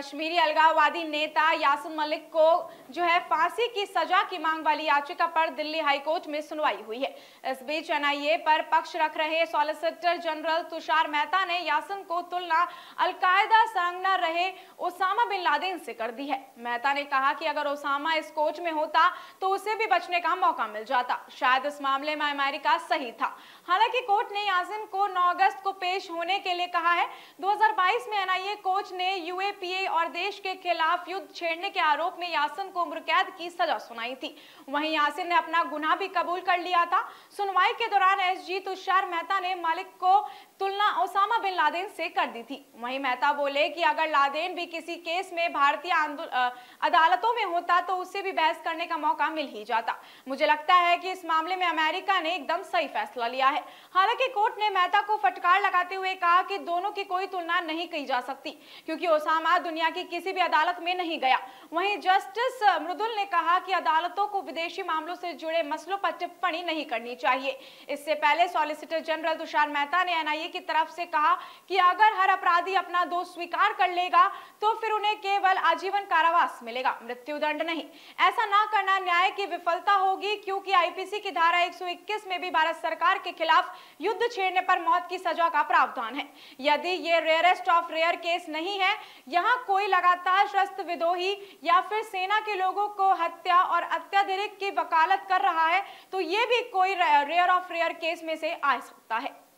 कश्मीरी अलगाववादी नेता यासिन मलिक को जो है फांसी की सजा की मांग वाली याचिका पर दिल्ली हाई कोर्ट में सुनवाई हुई है इस बीच एनआईए पर पक्ष रख रहे सॉलिसिटर जनरल तुषार मेहता ने यासिन को तुलना अलकायदा सांगना रहे ओसामा बिन लादेन से कर दी है मेहता ने कहा कि अगर ओसामा इस कोच में होता तो उसे भी बचने का मौका मिल जाता शायद इस मामले में अमेरिका सही था हालांकि कोर्ट ने यासिन को नौ अगस्त को पेश होने के लिए कहा है 2022 में एनआईए कोच ने यूएपीए और देश के खिलाफ युद्ध छेड़ने के आरोप में यासिन को उम्र कैद की सजा सुनाई थी वहीं यासिन ने अपना गुनाह भी कबूल कर लिया था सुनवाई के दौरान एसजी तुषार मेहता ने मालिक को तुलना ओसामा बिन लादेन से कर दी थी वहीं मेहता बोले कि अगर लादेन भी किसी केस में भारतीय अदालतों में होता तो उससे भी बहस करने का मौका मिल ही जाता मुझे लगता है कि इस मामले में अमेरिका ने एकदम सही फैसला लिया है हालांकि कोर्ट ने मेहता को फटकार लगाते हुए कहा कि दोनों की कोई तुलना नहीं की जा सकती क्योंकि ओसामा दुनिया की किसी भी अदालत में नहीं गया वहीं जस्टिस मृदुल ने कहा कि अदालतों को विदेशी मामलों से जुड़े मसलों पर टिप्पणी नहीं करनी चाहिए इससे पहले सॉलिसिटर जनरल तुषार मेहता ने एनआईए की तरफ से कहा कि अगर हर अपराधी अपना दोष स्वीकार कर लेगा तो फिर उन्हें केवल आजीवन कारावास मिलेगा मृत्युदंड नहीं ऐसा न करना न्याय की विफलता होगी क्योंकि आईपीसी की धारा एक में भी भारत सरकार के खिलाफ युद्ध छेड़ने पर मौत की सजा का प्रावधान है यदि ये रेयरेस्ट ऑफ रेयर केस नहीं है यहाँ कोई लगातार शस्त्र विद्रोही या फिर सेना के लोगों को हत्या और अत्याधिक की वकालत कर रहा है तो ये भी कोई रेयर ऑफ रेयर केस में से आ सकता है